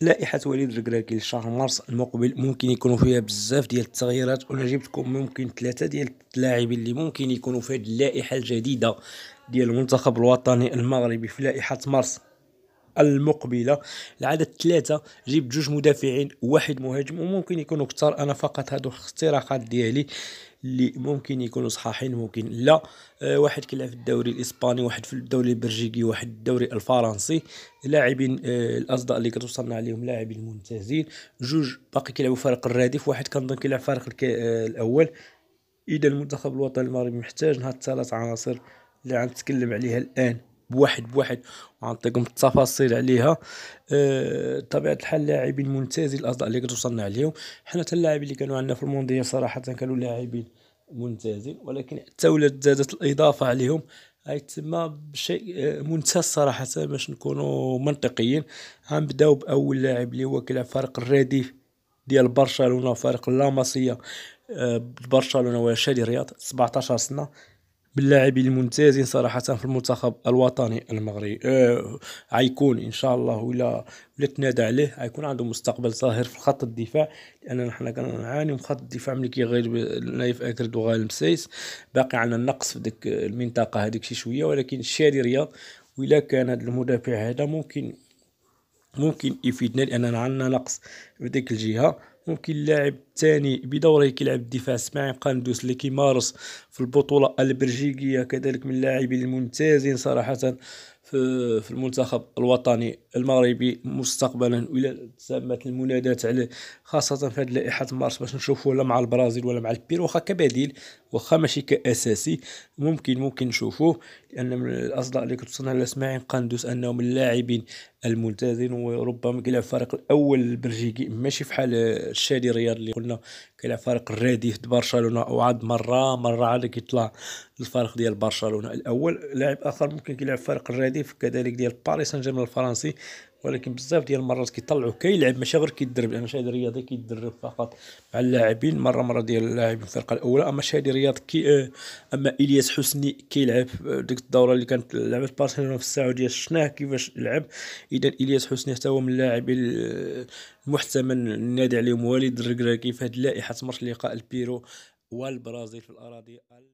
لائحة وليد الكراكي لشهر مارس المقبل ممكن يكونوا فيها بزاف ديال التغييرات وانا جبتكم ممكن ثلاثة ديال اللاعبين اللي ممكن يكونوا في هذه اللائحة الجديدة ديال المنتخب الوطني المغربي في لائحة مارس المقبله العدد ثلاثة جبت جوج مدافعين واحد مهاجم وممكن يكونوا كثار انا فقط هادو اختراقات ديالي اللي ممكن يكونوا صحاحين ممكن لا أه واحد كيلعب في الدوري الاسباني واحد في الدوري البلجيكي واحد الدوري الفرنسي لاعبين أه الاصداء اللي كتوصلنا عليهم لاعبين ممتازين جوج باقي كيلعبوا فريق الرادف واحد كنظن كيلعب فريق أه الاول اذا المنتخب الوطني المغربي محتاج هاد الثلاث عناصر اللي غنتكلم عليها الان بواحد بواحد وغنعطيكم التفاصيل عليها أه، بطبيعه طبيعة الحال لاعبين ممتازين الاصداء اللي وصلنا عليهم حنا حتى اللاعبين اللي كانوا عندنا في المونديال صراحه كانوا لاعبين ممتازين ولكن حتى ولات زادت الاضافه عليهم هاي تما بشيء أه، ممتاز صراحه باش نكونوا منطقيين غنبداو باول لاعب اللي هو كيلعب فريق الرديف ديال برشلونه فريق لاماسيا أه، برشلونه وشادي رياض 17 سنه باللاعبين الممتازين صراحه في المنتخب الوطني المغربي آه عيكون ان شاء الله ولا ولا تنادى عليه غيكون عنده مستقبل صاهر في خط الدفاع لاننا حنا كنعاني من خط الدفاع ملي كيغير نايف اكرد وغالب سيس باقي عندنا النقص في ديك المنطقه هذيك شي شويه ولكن رياض وإلا كان هذا المدافع هذا ممكن ممكن يفيدنا لاننا عندنا نقص في ديك الجهه ممكن اللاعب الثاني بدوره كيلعب الدفاع اسماعيل قندوس اللي كيمارس في البطوله البلجيكيه كذلك من اللاعبين الممتازين صراحه في, في المنتخب الوطني المغربي مستقبلا والى تسمت المنادات على خاصه في هذه لائحه مارس باش نشوفوا لا مع البرازيل ولا مع البير واخا كبديل واخا ماشي كاساسي ممكن ممكن نشوفوه لان من الاصداء اللي كنت وصلنا لاسماعيل قندوس انه من اللاعبين الملتزم وربما كيلعب الفريق الاول البلجيكي ماشي فحال الشادي رياض اللي قلنا كيلعب فريق الريدي في برشلونه وعاد مره مره عاد كيطلع الفريق ديال برشلونه الاول لاعب اخر ممكن كيلعب فريق الريديف كذلك ديال باريس سان جيرمان الفرنسي ولكن بزاف ديال المرات كيطلعوا كيلعب ماشي غير كيدرب لان شاهد رياضي كيدرب فقط مع اللاعبين مره مره ديال اللاعبين الفرقه الاولى اما شاهد رياض كي آه، اما الياس حسني كيلعب آه، ديك الدوره اللي كانت لعبت برشلونه في السعوديه شفناه كيفاش لعب اذا الياس حسني حتى هو من اللاعبين آه، المحتمل النادي عليهم والد الركراكي في هذه اللائحه مرش لقاء البيرو والبرازيل في الاراضي